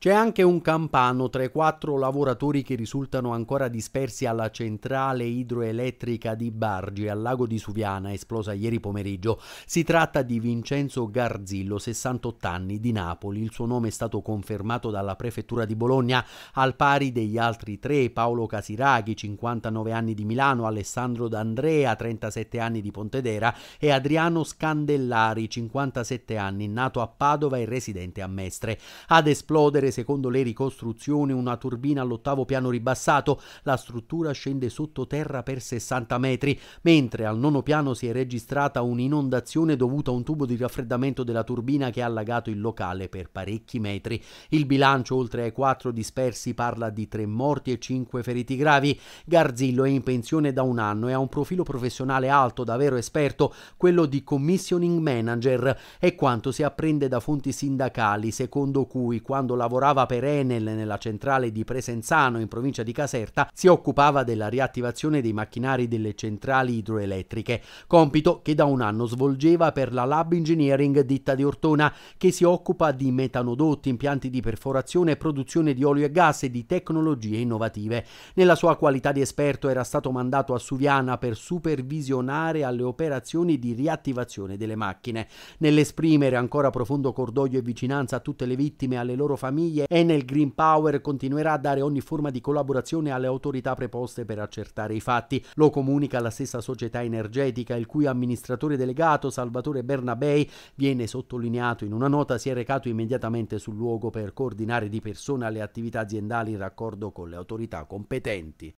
C'è anche un campano tra i quattro lavoratori che risultano ancora dispersi alla centrale idroelettrica di Bargi al lago di Suviana, esplosa ieri pomeriggio. Si tratta di Vincenzo Garzillo, 68 anni, di Napoli. Il suo nome è stato confermato dalla prefettura di Bologna, al pari degli altri tre, Paolo Casiraghi, 59 anni di Milano, Alessandro D'Andrea, 37 anni di Pontedera e Adriano Scandellari, 57 anni, nato a Padova e residente a Mestre. Ad esplodere avere, secondo le ricostruzioni, una turbina all'ottavo piano ribassato. La struttura scende sottoterra per 60 metri, mentre al nono piano si è registrata un'inondazione dovuta a un tubo di raffreddamento della turbina che ha allagato il locale per parecchi metri. Il bilancio, oltre ai quattro dispersi, parla di tre morti e cinque feriti gravi. Garzillo è in pensione da un anno e ha un profilo professionale alto, davvero esperto, quello di commissioning manager. È quanto si apprende da fonti sindacali, secondo cui quando lavorava lavorava per Enel nella centrale di Presenzano in provincia di Caserta, si occupava della riattivazione dei macchinari delle centrali idroelettriche, compito che da un anno svolgeva per la Lab Engineering ditta di Ortona, che si occupa di metanodotti, impianti di perforazione e produzione di olio e gas e di tecnologie innovative. Nella sua qualità di esperto era stato mandato a Suviana per supervisionare alle operazioni di riattivazione delle macchine. Nell'esprimere ancora profondo cordoglio e vicinanza a tutte le vittime e alle loro famiglie, famiglie e Green Power continuerà a dare ogni forma di collaborazione alle autorità preposte per accertare i fatti. Lo comunica la stessa società energetica, il cui amministratore delegato Salvatore Bernabei viene sottolineato in una nota si è recato immediatamente sul luogo per coordinare di persona le attività aziendali in raccordo con le autorità competenti.